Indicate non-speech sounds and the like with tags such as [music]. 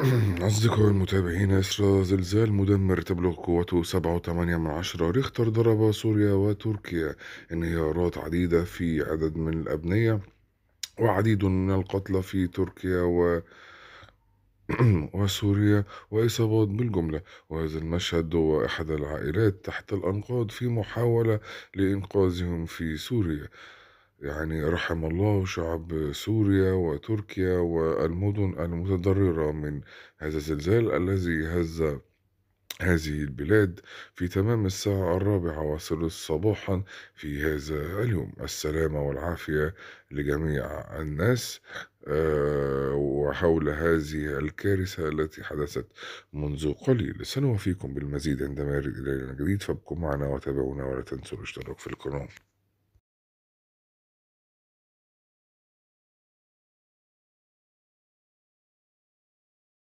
[clears throat] أصدقائي المتابعين أسرى زلزال مدمر تبلغ قوته سبعة وثمانية من عشرة ريختر ضرب سوريا وتركيا انهيارات عديدة في عدد من الأبنية وعديد من القتلى في تركيا و [clears throat] وسوريا وإصابات بالجملة وهذا المشهد هو أحد العائلات تحت الأنقاض في محاولة لإنقاذهم في سوريا يعني رحم الله شعب سوريا وتركيا والمدن المتضررة من هذا الزلزال الذي هز هذه البلاد في تمام الساعة الرابعة وثلث صباحا في هذا اليوم السلامة والعافية لجميع الناس آه، وحول هذه الكارثة التي حدثت منذ قليل سنوفيكم بالمزيد عندما يرد إلينا جديد فابقوا معنا وتابعونا ولا تنسوا الاشتراك في القناة